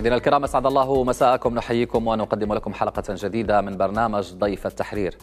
مشاهدينا الكرام اسعد الله مساءكم نحييكم ونقدم لكم حلقه جديده من برنامج ضيف التحرير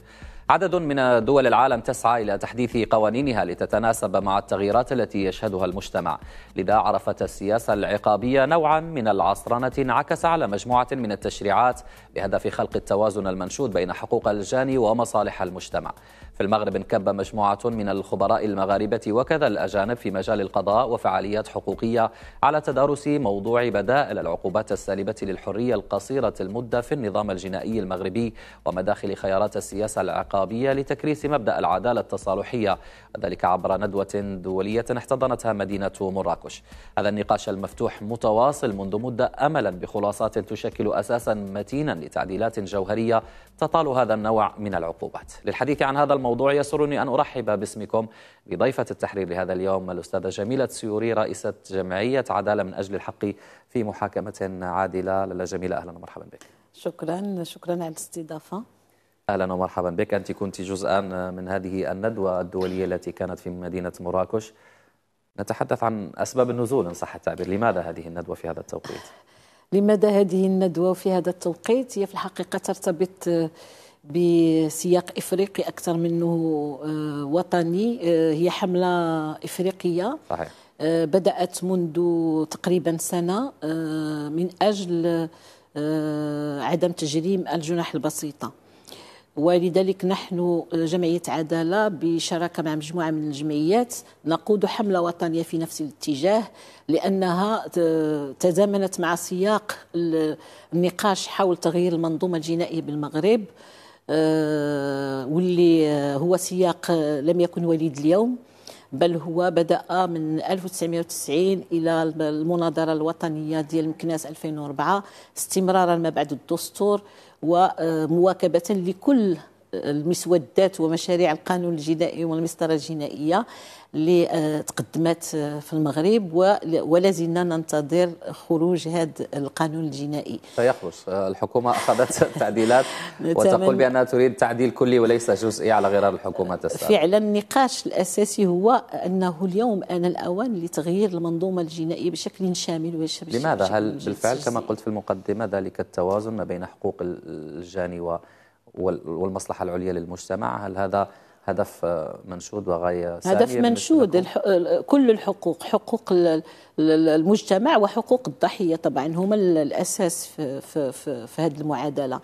عدد من دول العالم تسعى إلى تحديث قوانينها لتتناسب مع التغييرات التي يشهدها المجتمع لذا عرفت السياسة العقابية نوعا من العصرنة انعكس على مجموعة من التشريعات بهدف خلق التوازن المنشود بين حقوق الجاني ومصالح المجتمع في المغرب انكب مجموعة من الخبراء المغاربة وكذا الأجانب في مجال القضاء وفعاليات حقوقية على تدارس موضوع بدائل العقوبات السالبة للحرية القصيرة المدة في النظام الجنائي المغربي ومداخل خيارات السياسة العقابية الرقابية لتكريس مبدأ العدالة التصالحية وذلك عبر ندوة دولية احتضنتها مدينة مراكش هذا النقاش المفتوح متواصل منذ مدة أملا بخلاصات تشكل أساسا متينا لتعديلات جوهرية تطال هذا النوع من العقوبات للحديث عن هذا الموضوع يسرني أن أرحب باسمكم بضيفة التحرير لهذا اليوم الأستاذة جميلة سيوري رئيسة جمعية عدالة من أجل الحق في محاكمة عادلة للا جميلة أهلا ومرحبا بك شكرا شكرا على الاستضافة اهلا ومرحبا بك انت كنت جزءا من هذه الندوه الدوليه التي كانت في مدينه مراكش نتحدث عن اسباب النزول ان صح التعبير لماذا هذه الندوه في هذا التوقيت لماذا هذه الندوه في هذا التوقيت هي في الحقيقه ترتبط بسياق افريقي اكثر منه آه، وطني آه، هي حمله افريقيه صحيح آه، بدات منذ تقريبا سنه من اجل عدم تجريم الجناح البسيطه ولذلك نحن جمعية عدالة بشراكة مع مجموعة من الجمعيات نقود حملة وطنية في نفس الاتجاه لأنها تزامنت مع سياق النقاش حول تغيير المنظومة الجنائية بالمغرب آه، واللي هو سياق لم يكن وليد اليوم بل هو بدأ من 1990 إلى المناظرة الوطنية ديال مكناس 2004 استمرارا ما بعد الدستور ومواكبة لكل المسودات ومشاريع القانون الجنائي والمسطره الجنائيه اللي تقدمت في المغرب ولا زلنا ننتظر خروج هذا القانون الجنائي سيخرج الحكومه اخذت تعديلات وتقول بانها تريد تعديل كلي وليس جزئي على غرار الحكومه تستعمل. فعلا النقاش الاساسي هو انه اليوم ان الاوان لتغيير المنظومه الجنائيه بشكل شامل وشامل لماذا هل بالفعل كما قلت في المقدمه ذلك التوازن ما بين حقوق الجاني و والمصلحة العليا للمجتمع هل هذا هدف منشود وغاية هدف منشود الح... كل الحقوق حقوق المجتمع وحقوق الضحيه طبعا هما الاساس في في في, في هذه المعادله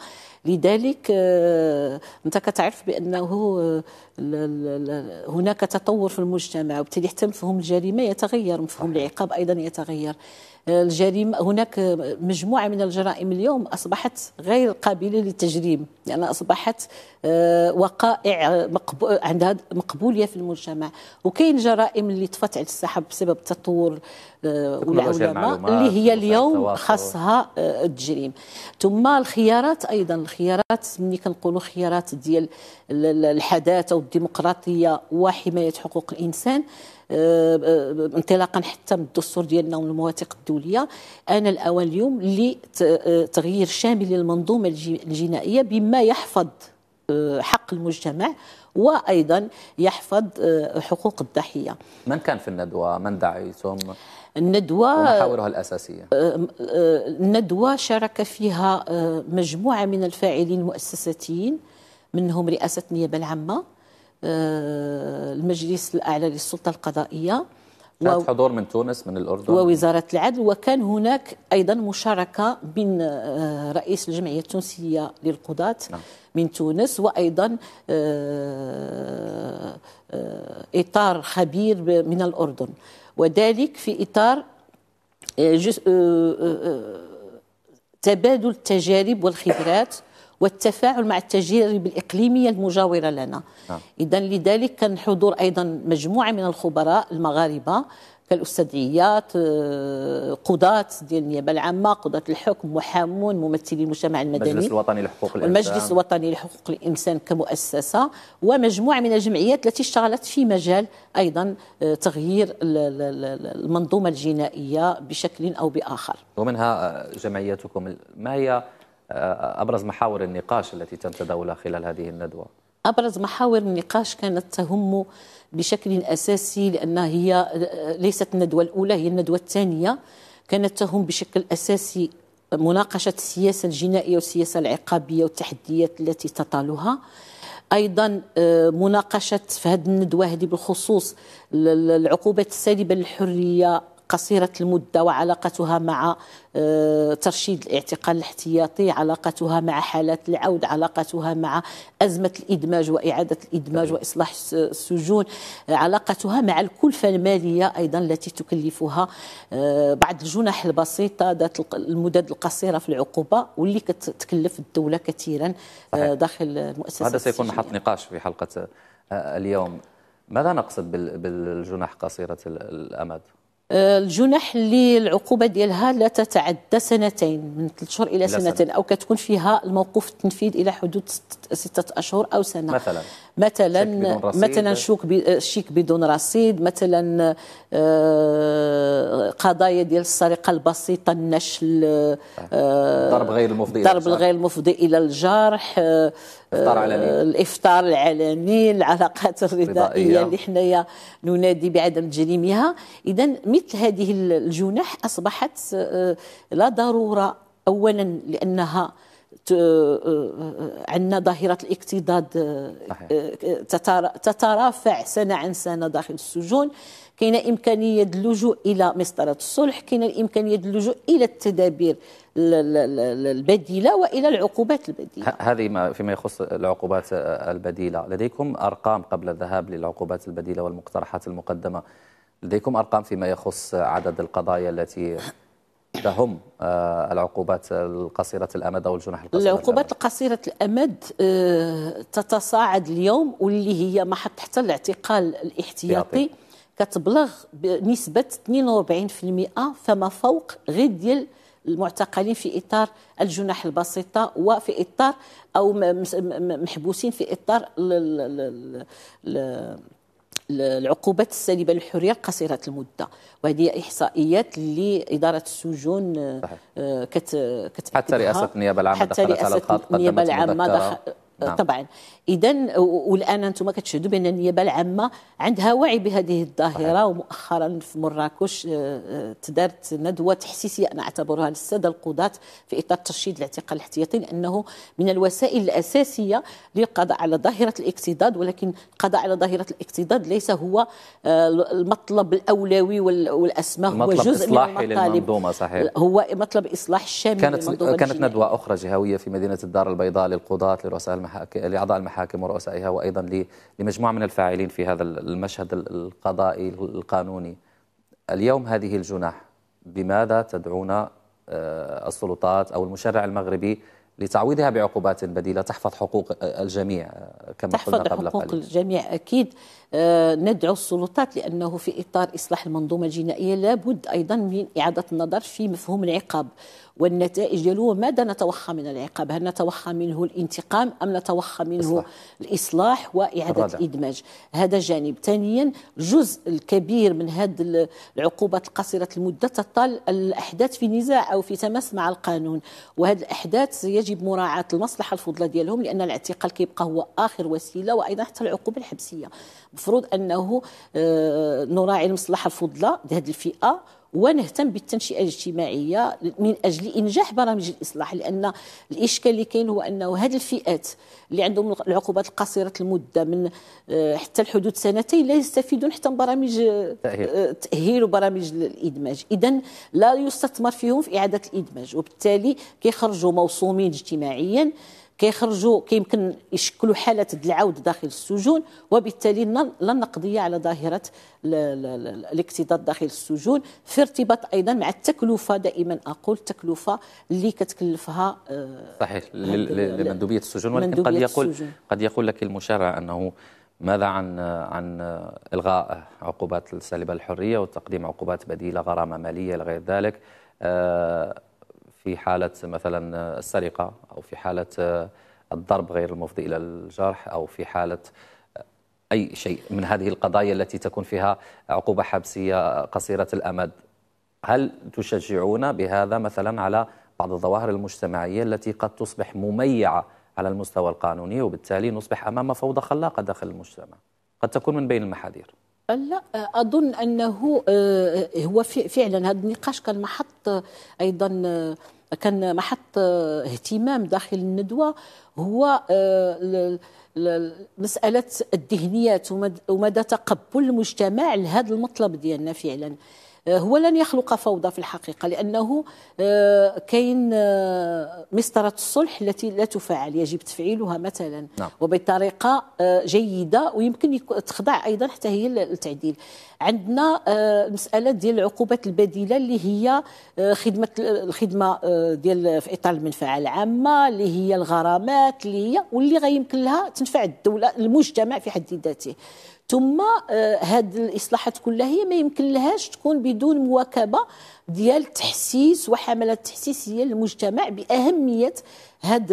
لذلك آه، انت كتعرف بانه آه، هناك تطور في المجتمع وبالتالي حتى مفهوم الجريمه يتغير مفهوم العقاب ايضا يتغير الجريمه هناك مجموعه من الجرائم اليوم اصبحت غير قابله للتجريم لان يعني اصبحت آه، وقائع مقبول عندها مقبوليه في المجتمع وكاين جرائم اللي طفت على السحب بسبب التطور والعلماء اللي هي اليوم خاصها آه، التجريم ثم الخيارات ايضا الخيارات ملي كنقولوا خيارات ديال الحداثه والديمقراطيه وحمايه حقوق الانسان آه، آه، انطلاقا حتى من الدستور ديالنا والمواثيق الدوليه انا الاوان اليوم لتغيير شامل للمنظومه الجنائيه بما يحفظ حق المجتمع وايضا يحفظ حقوق الضحيه. من كان في الندوه؟ من دعيتهم الندوة ومحاورها الأساسية آه، آه، الندوة شارك فيها آه، مجموعة من الفاعلين المؤسساتيين منهم رئاسة النيابة العامة المجلس الأعلى للسلطة القضائية كانت و... حضور من تونس من الأردن ووزارة العدل وكان هناك أيضا مشاركة من آه، رئيس الجمعية التونسية للقضاة نعم. من تونس وأيضا آه، آه، إطار خبير من الأردن وذلك في إطار تبادل التجارب والخبرات والتفاعل مع التجارب الإقليمية المجاورة لنا آه. نعم. إذا لذلك كان حضور أيضا مجموعة من الخبراء المغاربة كالاستاذيات آه، قضاة ديال النيابه العامه قضاة الحكم محامون ممثلي المجتمع المدني المجلس الوطني لحقوق الانسان المجلس الوطني لحقوق الانسان كمؤسسه ومجموعه من الجمعيات التي اشتغلت في مجال ايضا آه، تغيير المنظومه الجنائيه بشكل او باخر ومنها آه، جمعيتكم ما هي أبرز محاور النقاش التي تم تداولها خلال هذه الندوة أبرز محاور النقاش كانت تهم بشكل أساسي لأنها هي ليست الندوة الأولى هي الندوة الثانية كانت تهم بشكل أساسي مناقشة السياسة الجنائية والسياسة العقابية والتحديات التي تطالها ايضا آه، مناقشه في هذه الندوه هذه بالخصوص العقوبات السالبه للحريه قصيرة المدة وعلاقتها مع آه، ترشيد الاعتقال الاحتياطي علاقتها مع حالات العود علاقتها مع أزمة الإدماج وإعادة الإدماج وإصلاح السجون علاقتها مع الكلفة المالية أيضا التي تكلفها آه، بعض الجنح البسيطة ذات المدد القصيرة في العقوبة واللي كتكلف الدولة كثيرا آه، داخل المؤسسة هذا سيكون محط نقاش في حلقة اليوم ماذا نقصد بالجنح قصيرة الأمد؟ آه، الجنح اللي العقوبه ديالها لا تتعدى سنتين من ثلاث شهور الى سنتين او كتكون فيها الموقوف التنفيذ الى حدود سته اشهر او سنه مثلا مثلا مثلا شوك شيك بدون رصيد مثلا آه، آه، قضايا ديال السرقه البسيطه النشل ضرب غير المفضي ضرب غير المفضي الى الجرح الافطار آه، العلني الافطار العلني العلاقات الرضائيه اللي حنايا ننادي بعدم تجريمها اذا مثل هذه الجناح اصبحت آه، لا ضروره اولا لانها آه، آه، عندنا ظاهره الاكتضاد آه، تترافع سنه عن سنه داخل السجون كاينه امكانيه اللجوء الى مسطره الصلح كاينه الامكانيه اللجوء الى التدابير البديله والى العقوبات البديله هذه ما فيما يخص العقوبات البديله لديكم ارقام قبل الذهاب للعقوبات البديله والمقترحات المقدمه لديكم ارقام فيما يخص عدد القضايا التي تهم آه، العقوبات القصيرة الأمد أو الجناح القصير العقوبات القصيرة الأمد آه، تتصاعد اليوم واللي هي محط حتى الاعتقال الاحتياطي كتبلغ بنسبة 42% فما فوق غير ديال المعتقلين في اطار الجناح البسيطه وفي اطار او محبوسين في اطار العقوبات السالبه للحريه قصيره المده وهذه احصائيات لإدارة اداره السجون صحيح. آه، كت حتى رئاسه النيابه العامه حتى رئاسه النيابه العامه نعم. طبعا اذا والان انتم كتشهدوا بان النيابه العامه عندها وعي بهذه الظاهره صحيح. ومؤخرا في مراكش آه، آه، تدارت ندوه تحسيسيه انا اعتبرها للساده القضاه في اطار ترشيد الاعتقال الاحتياطي لانه من الوسائل الاساسيه للقضاء على ظاهره الاكتضاد ولكن القضاء على ظاهره الاكتضاد ليس هو آه، المطلب الاولوي والاسماء هو جزء إصلاحي من المطالب للمنظومه صحيح هو مطلب اصلاح شامل كانت كانت ندوه اخرى جهويه في مدينه الدار البيضاء للقضاه لرؤساء المحاكم لاعضاء المحاكم ورؤسائها وايضا لمجموعه من الفاعلين في هذا المشهد القضائي القانوني اليوم هذه الجناح بماذا تدعون آه، السلطات او المشرع المغربي لتعويضها بعقوبات بديله تحفظ حقوق آه، الجميع آه، كما تحفظ قلنا قبل حقوق قليل. الجميع اكيد آه، ندعو السلطات لأنه في إطار إصلاح المنظومة الجنائية لابد أيضا من إعادة النظر في مفهوم العقاب والنتائج ديالو وماذا نتوخى من العقاب هل نتوخى منه الانتقام أم نتوخى منه إصلاح. الإصلاح وإعادة الإدماج هذا جانب ثانيا جزء الكبير من هذه العقوبات القصيرة المدة تطال الأحداث في نزاع أو في تماس مع القانون وهذه الأحداث يجب مراعاة المصلحة الفضلى ديالهم لأن الاعتقال كيبقى هو آخر وسيلة وأيضا حتى العقوبة الحبسية المفروض انه آه، نراعي المصلحه الفضلى لهذه الفئه ونهتم بالتنشئه الاجتماعيه من اجل انجاح برامج الاصلاح لان الاشكال اللي كاين هو انه هذه الفئات اللي عندهم العقوبات القصيره المده من آه، حتى الحدود سنتين لا يستفيدون حتى من برامج التاهيل آه، وبرامج الادماج اذا لا يستثمر فيهم في اعاده الادماج وبالتالي كيخرجوا موصومين اجتماعيا كيخرجوا كيمكن يشكلوا حاله العود داخل السجون وبالتالي لا نقضي على ظاهره الاكتضاد داخل السجون في ارتباط ايضا مع التكلفه دائما اقول التكلفه اللي كتكلفها آه، صحيح لمندوبيه السجون ولكن قد يقول السجون. قد يقول لك المشرع انه ماذا عن عن الغاء عقوبات سالبه الحريه وتقديم عقوبات بديله غرامه ماليه لغير ذلك آه، في حالة مثلا السرقة أو في حالة الضرب غير المفضي إلى الجرح أو في حالة أي شيء من هذه القضايا التي تكون فيها عقوبة حبسية قصيرة الأمد هل تشجعون بهذا مثلا على بعض الظواهر المجتمعية التي قد تصبح مميعة على المستوى القانوني وبالتالي نصبح أمام فوضى خلاقة داخل المجتمع قد تكون من بين المحاذير لا اظن انه آه، هو فعلا هذا النقاش كان محط ايضا كان محط اهتمام داخل الندوه هو آه، مساله الذهنيات ومدى تقبل المجتمع لهذا المطلب ديالنا فعلا آه، هو لن يخلق فوضى في الحقيقة لأنه آه، كاين آه، مسطرة الصلح التي لا تفعل يجب تفعيلها مثلا نعم. وبطريقة جيدة ويمكن تخضع أيضا حتى هي للتعديل عندنا مسألة ديال العقوبات البديلة اللي هي خدمة الخدمة ديال في إطار المنفعة العامة اللي هي الغرامات اللي هي واللي غيمكن لها تنفع الدولة المجتمع في حد ذاته ثم هاد الاصلاحات كلها هي ما يمكن لهاش تكون بدون مواكبه ديال التحسيس وحملات تحسيسيه للمجتمع باهميه هاد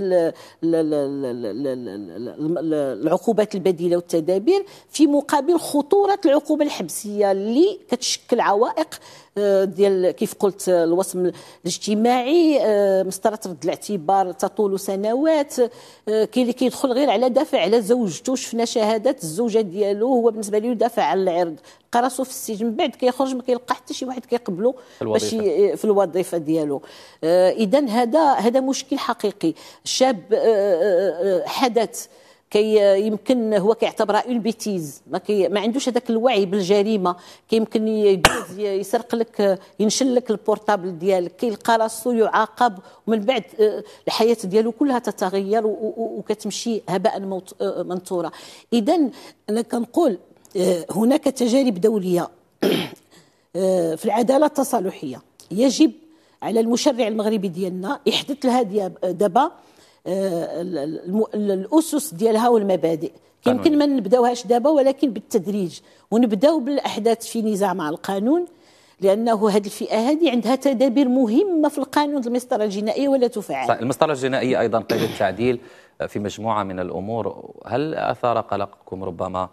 العقوبات البديله والتدابير في مقابل خطوره العقوبه الحبسيه اللي كتشكل عوائق آه، ديال كيف قلت آه، الوسم الاجتماعي آه، مسطره رد الاعتبار تطول سنوات كاين اللي كيدخل غير على دافع على زوجته شفنا شهادات الزوجه ديالو هو بالنسبه له دافع على العرض بقى في السجن من بعد كيخرج ما كيلقى حتى شي واحد كيقبلو باش في الوظيفه ديالو اذا هذا هذا مشكل حقيقي شاب حدث كي يمكن هو كيعتبرها اون بيتيز ما, كي ما عندوش هذاك الوعي بالجريمه كيمكن يدوز يسرق لك ينشل لك البورتابل ديالك كيلقى راسو يعاقب ومن بعد آه، الحياه ديالو كلها تتغير وكتمشي هباء آه، منثورا اذا انا كنقول آه، هناك تجارب دوليه في العداله التصالحيه يجب على المشرع المغربي ديالنا يحدث لها دابا آه، الاسس ديالها والمبادئ يمكن ما نبداوهاش دابا ولكن بالتدريج ونبداو بالاحداث في نزاع مع القانون لانه هذه الفئه هذه عندها تدابير مهمه في القانون المسطره الجنائيه ولا تفعل المسطره الجنائيه ايضا قيد التعديل في مجموعه من الامور هل اثار قلقكم ربما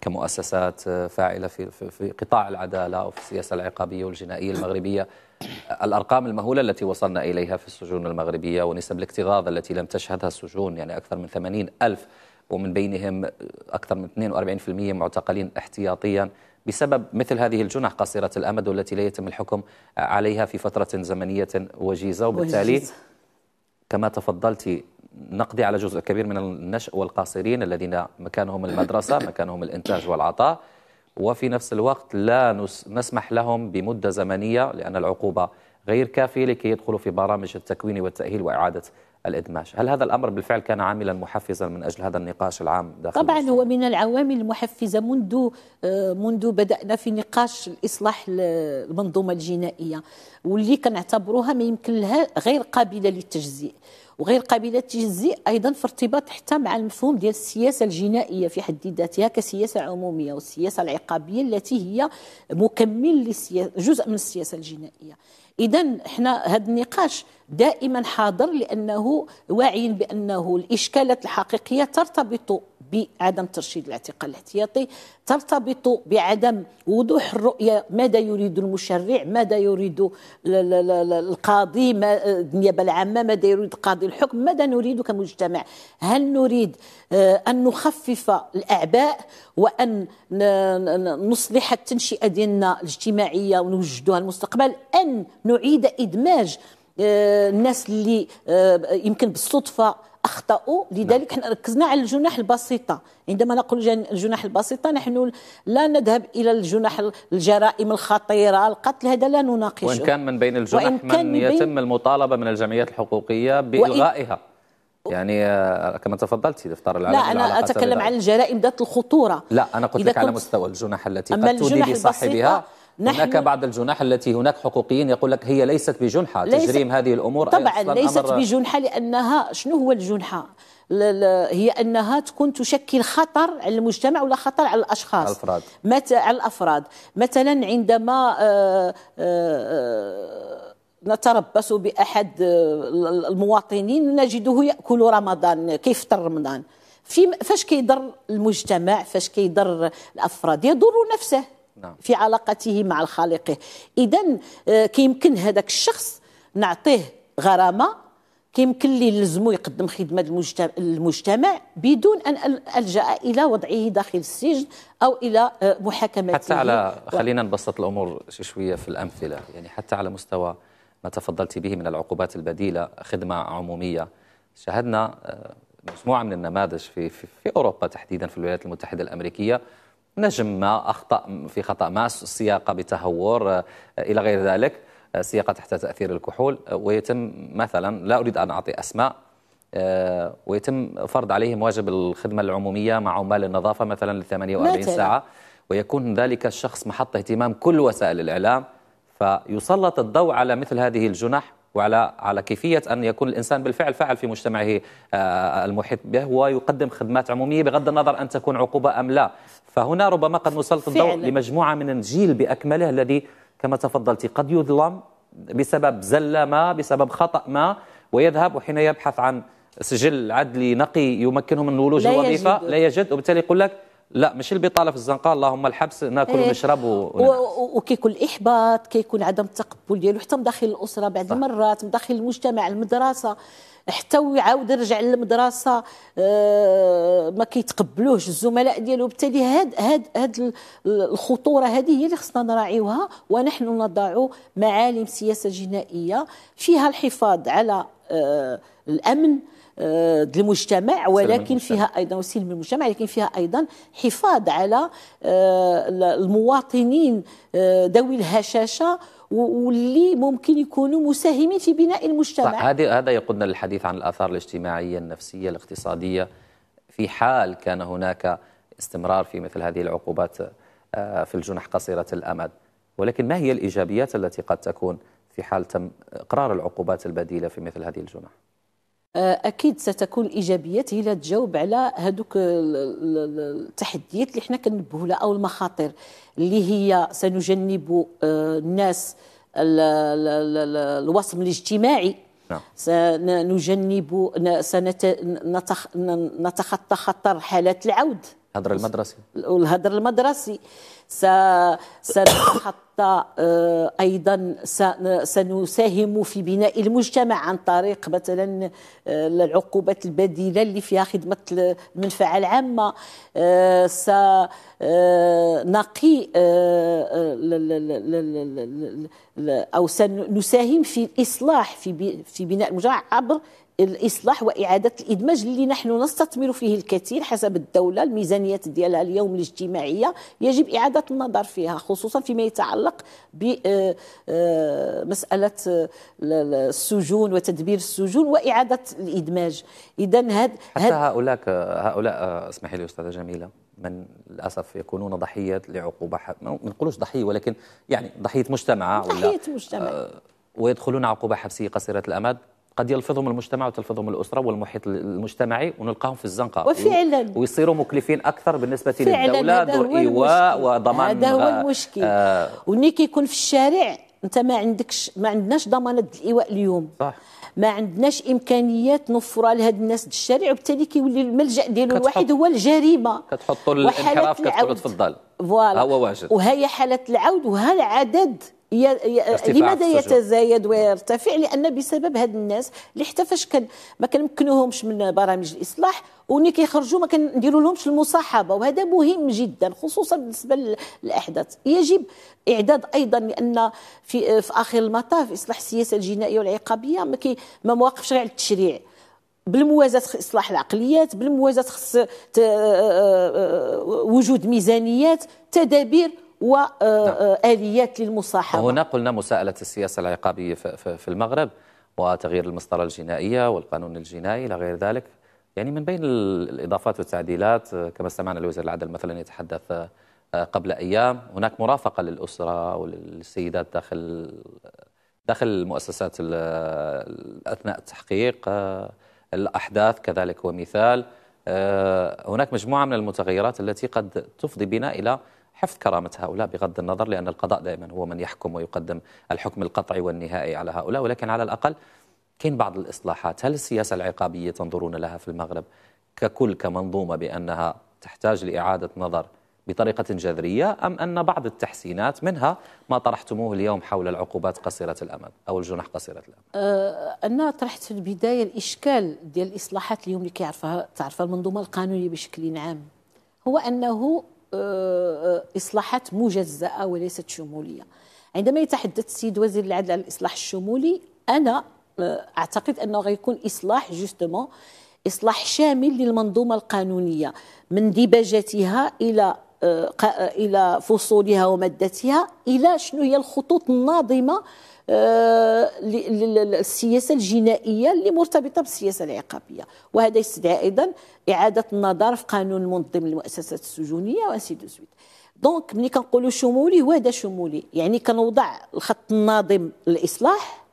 كمؤسسات فاعلة في, في, في قطاع العدالة وفي السياسة العقابية والجنائية المغربية الأرقام المهولة التي وصلنا إليها في السجون المغربية ونسب الاكتظاظ التي لم تشهدها السجون يعني أكثر من 80 ألف ومن بينهم أكثر من 42% معتقلين احتياطيا بسبب مثل هذه الجنح قصيرة الأمد والتي لا يتم الحكم عليها في فترة زمنية وجيزة وبالتالي كما تفضلتي نقضي على جزء كبير من النشء والقاصرين الذين مكانهم المدرسة مكانهم الإنتاج والعطاء وفي نفس الوقت لا نسمح لهم بمدة زمنية لأن العقوبة غير كافية لكي يدخلوا في برامج التكوين والتأهيل وإعادة الادماج، هل هذا الامر بالفعل كان عاملا محفزا من اجل هذا النقاش العام داخل طبعا هو من العوامل المحفزه منذ آه، منذ بدانا في نقاش الاصلاح المنظومه الجنائيه واللي كنعتبروها ما يمكن لها غير قابله للتجزئة وغير قابله للتجزئ ايضا في ارتباط حتى مع المفهوم ديال السياسه الجنائيه في حد ذاتها كسياسه عموميه والسياسه العقابيه التي هي مكمل للسياسة جزء من السياسه الجنائيه اذا حنا هذا النقاش دائما حاضر لانه واعي بانه الاشكالات الحقيقيه ترتبط بعدم ترشيد الاعتقال الاحتياطي ترتبط بعدم وضوح الرؤية ماذا يريد المشرع ماذا يريد القاضي النيابة العامة ماذا يريد قاضي الحكم ماذا نريد كمجتمع هل نريد آه، أن نخفف الأعباء وأن نصلح التنشئة ديالنا الاجتماعية ونوجدها المستقبل أن نعيد إدماج آه، الناس اللي آه، يمكن بالصدفة اخطاوا لذلك نعم. ركزنا على الجناح البسيطه عندما نقول الجناح البسيطه نحن لا نذهب الى الجناح الجرائم الخطيره القتل هذا لا نناقشه وان كان من بين الجناح من, من يتم المطالبه من الجمعيات الحقوقيه بالغائها يعني آه، كما تفضلت الافطار العالمي لا انا اتكلم عن الجرائم ذات الخطوره لا انا قلت لك على مستوى الجناح التي قد تودي بصاحبها نحن هناك بعض الجناح التي هناك حقوقيين يقول لك هي ليست بجنحة ليست تجريم هذه الأمور طبعا ليست بجنحة لأنها شنو هو الجنحة هي انها تكون تشكل خطر على المجتمع ولا خطر على الاشخاص الافراد مت... على الافراد مثلا عندما آه، آه، نتربص باحد آه، المواطنين نجده ياكل رمضان كيفطر رمضان في فاش كيضر المجتمع فاش كيضر الافراد يضر نفسه نعم. في علاقته مع خالقه اذا آه، كيمكن هذاك الشخص نعطيه غرامه كيمكن لي يلزمو يقدم خدمه المجتمع بدون ان الجا الى وضعه داخل السجن او الى آه، محاكمته حتى على خلينا نبسط الامور شويه في الامثله يعني حتى على مستوى ما تفضلتي به من العقوبات البديله خدمه عموميه شاهدنا آه، مجموعه من النماذج في في, في اوروبا تحديدا في الولايات المتحده الامريكيه نجم ما أخطأ في خطأ ما سياقة بتهور آه، إلى غير ذلك آه، سياقة تحت تأثير الكحول آه، ويتم مثلا لا أريد أن أعطي أسماء ويتم فرض عليهم واجب الخدمة العمومية مع عمال النظافة مثلا ل 48 ساعة ويكون ذلك الشخص محط اهتمام كل وسائل الإعلام فيسلط الضوء على مثل هذه الجنح وعلى على كيفيه ان يكون الانسان بالفعل فاعل في مجتمعه آه، المحيط به ويقدم خدمات عموميه بغض النظر ان تكون عقوبه ام لا فهنا ربما قد نسلط الضوء لمجموعه من الجيل باكمله الذي كما تفضلت قد يظلم بسبب زله ما بسبب خطا ما ويذهب وحين يبحث عن سجل عدلي نقي يمكنه من الولوج الوظيفه لا يجد وبالتالي يقول لك لا مش البطاله في الزنقه اللهم الحبس ناكل إيه. ونشرب وكيكون الاحباط كيكون عدم التقبل ديالو حتى من داخل الاسره بعض المرات من داخل المجتمع المدرسه حتى ويعاود يرجع للمدرسه آه، ما كيتقبلوهش الزملاء ديالو وبالتالي هاد هاد هاد الخطوره هذه هي اللي خصنا نراعيوها ونحن نضع معالم سياسه جنائيه فيها الحفاظ على آه، الامن آه، المجتمع ولكن فيها ايضا وسلم المجتمع لكن فيها ايضا حفاظ على آه، المواطنين آه، ذوي الهشاشه واللي ممكن يكونوا مساهمين في بناء المجتمع هذا هذا يقودنا للحديث عن الاثار الاجتماعيه النفسيه الاقتصاديه في حال كان هناك استمرار في مثل هذه العقوبات في الجنح قصيره الامد ولكن ما هي الايجابيات التي قد تكون في حال تم اقرار العقوبات البديله في مثل هذه الجنح آه، اكيد ستكون ايجابيات هي تجاوب على هذوك التحديات اللي حنا كنبهوا لها او المخاطر اللي هي سنجنب آه، الناس الوصم الاجتماعي نعم. سنجنب سنتخطى خطر حالات العود الهدر المدرسي الهدر المدرسي س... سنحط آه، ايضا س... سنساهم في بناء المجتمع عن طريق مثلا آه، العقوبات البديله اللي فيها خدمه المنفعه العامه سنقي او سنساهم في الاصلاح في بناء المجتمع عبر الاصلاح واعاده الادماج اللي نحن نستثمر فيه الكثير حسب الدوله الميزانيات ديالها اليوم الاجتماعيه يجب اعاده النظر فيها خصوصا فيما يتعلق بمساله آه، آه، آه، السجون وتدبير السجون واعاده الادماج اذا هاد حتى هؤلاء هؤلاء اسمحي لي استاذه جميله من للاسف يكونون ضحيه لعقوبه ما نقولوش ضحيه ولكن يعني ضحيه مجتمع ولا ضحيه مجتمع ويدخلون عقوبه حبسيه قصيره الامد قد يلفظهم المجتمع وتلفظهم الاسره والمحيط المجتمعي ونلقاهم في الزنقه وفعلا ويصيروا مكلفين اكثر بالنسبه فعلا للدوله دور ايواء وضمان هذا هو آه، المشكل آه وني كيكون في الشارع انت ما عندكش ما عندناش ضمانات الايواء اليوم صح ما عندناش امكانيات نوفرها لهاد الناس الشارع وبالتالي كيولي الملجا ديالو الوحيد هو الجريمه كتحطوا الانحراف في الضل فوالا هو واجد وهي حاله العود وها العدد لماذا يتزايد ويرتفع لان بسبب هاد الناس اللي حتى فاش كان ما كنمكنوهمش من برامج الاصلاح وني كيخرجوا ما كنديروا لهمش المصاحبه وهذا مهم جدا خصوصا بالنسبه للاحداث يجب اعداد ايضا لان في في اخر المطاف اصلاح السياسه الجنائيه والعقابيه ما كي ما مواقفش غير على التشريع بالموازاه اصلاح العقليات بالموازاه خص آه، آه، آه، وجود ميزانيات تدابير واليات آه، نعم. آه، للمصاحبه هنا قلنا مساءله السياسه العقابيه في المغرب وتغيير المسطره الجنائيه والقانون الجنائي الى غير ذلك يعني من بين الاضافات والتعديلات آه، كما سمعنا لوزير العدل مثلا يتحدث قبل ايام هناك مرافقه للاسره وللسيدات داخل داخل المؤسسات اثناء التحقيق الاحداث كذلك هو مثال هناك مجموعه من المتغيرات التي قد تفضي بنا الى حفظ كرامة هؤلاء بغض النظر لأن القضاء دائما هو من يحكم ويقدم الحكم القطعي والنهائي على هؤلاء ولكن على الأقل كاين بعض الإصلاحات هل السياسة العقابية تنظرون لها في المغرب ككل كمنظومة بأنها تحتاج لإعادة نظر بطريقة جذرية أم أن بعض التحسينات منها ما طرحتموه اليوم حول العقوبات قصيرة الأمد أو الجنح قصيرة الأمد أه، أنا طرحت في البداية الإشكال ديال الإصلاحات اليوم اللي كيعرفها تعرفها المنظومة القانونية بشكل عام هو أنه آه، آه، إصلاحات مجزأة وليست شمولية عندما يتحدث السيد وزير العدل عن الإصلاح الشمولي أنا آه، أعتقد أنه غيكون إصلاح جوستومون إصلاح شامل للمنظومة القانونية من ديباجتها إلى إلى فصولها ومادتها إلى شنو هي الخطوط الناظمة آه، السياسه الجنائيه اللي مرتبطه بالسياسه العقابيه وهذا يستدعي ايضا اعاده النظر في قانون منظم المؤسسات السجونيه وانسي دو سويت دونك ملي كنقولوا شمولي هو هذا شمولي يعني كنوضع الخط الناظم للاصلاح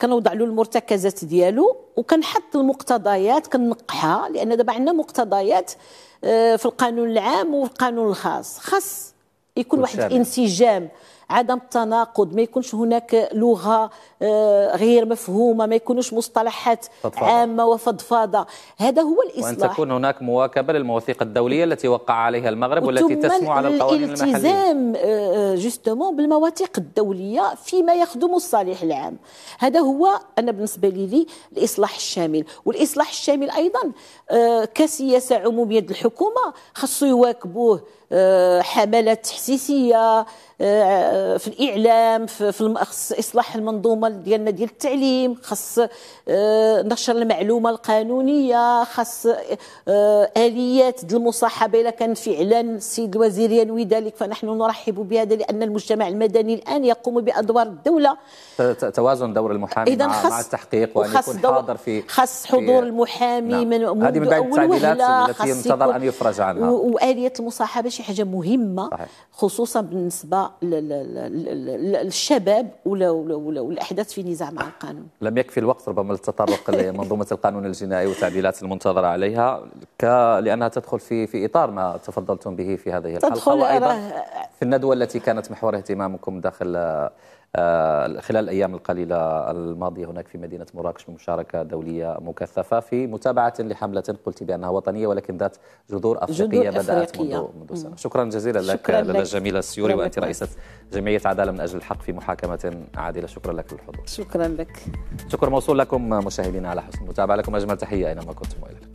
كنوضع له المرتكزات ديالو وكنحط المقتضيات كنقحها لان دابا عندنا مقتضيات آه، في القانون العام والقانون الخاص خاص يكون واحد الانسجام عدم التناقض ما يكونش هناك لغه آه، غير مفهومه ما يكونوش مصطلحات فضفاضة. عامه وفضفاضه هذا هو الاصلاح وان تكون هناك مواكبه للمواثيق الدوليه التي وقع عليها المغرب والتي تسمو على القوانين المحليه الالتزام جوستومون آه، بالمواثيق الدوليه فيما يخدم الصالح العام هذا هو انا بالنسبه لي, لي الاصلاح الشامل والاصلاح الشامل ايضا آه، كسياسه عموميه الحكومه خصو يواكبوه آه، حملات تحسيسيه آه، آه، في الاعلام في خص اصلاح المنظومه ديالنا ديال التعليم خص نشر المعلومه القانونيه خص اليات المصاحبه الا كان فعلا السيد الوزير ينوي ذلك فنحن نرحب بهذا لان المجتمع المدني الان يقوم بادوار الدوله توازن دور المحامي إذن مع, مع التحقيق وان يكون حاضر في خص حضور في المحامي نعم. من منذ هذه من بعد التعديلات التي ينتظر ان يفرج عنها واليه المصاحبه شي حاجه مهمه صحيح. خصوصا بالنسبه للشباب والاحداث في نزاع مع القانون لم يكفي الوقت ربما للتطرق لمنظومه القانون الجنائي والتعديلات المنتظره عليها ك... لانها تدخل في في اطار ما تفضلتم به في هذه الحلقه وايضا آه، في الندوه التي كانت محور اهتمامكم داخل آه، خلال الأيام القليلة الماضية هناك في مدينة مراكش بمشاركة دولية مكثفة في متابعة لحملة قلت بأنها وطنية ولكن ذات جذور أفريقية جذور بدأت أفريقية. منذ, منذ سنة شكرا جزيلا لك, شكرا لك جميلة السيوري وأنت رئيسة جمعية عدالة من أجل الحق في محاكمة عادلة شكرا لك للحضور شكرا لك شكرا موصول لكم مشاهدينا على حسن المتابعة لكم أجمل تحية أينما كنتم وإلى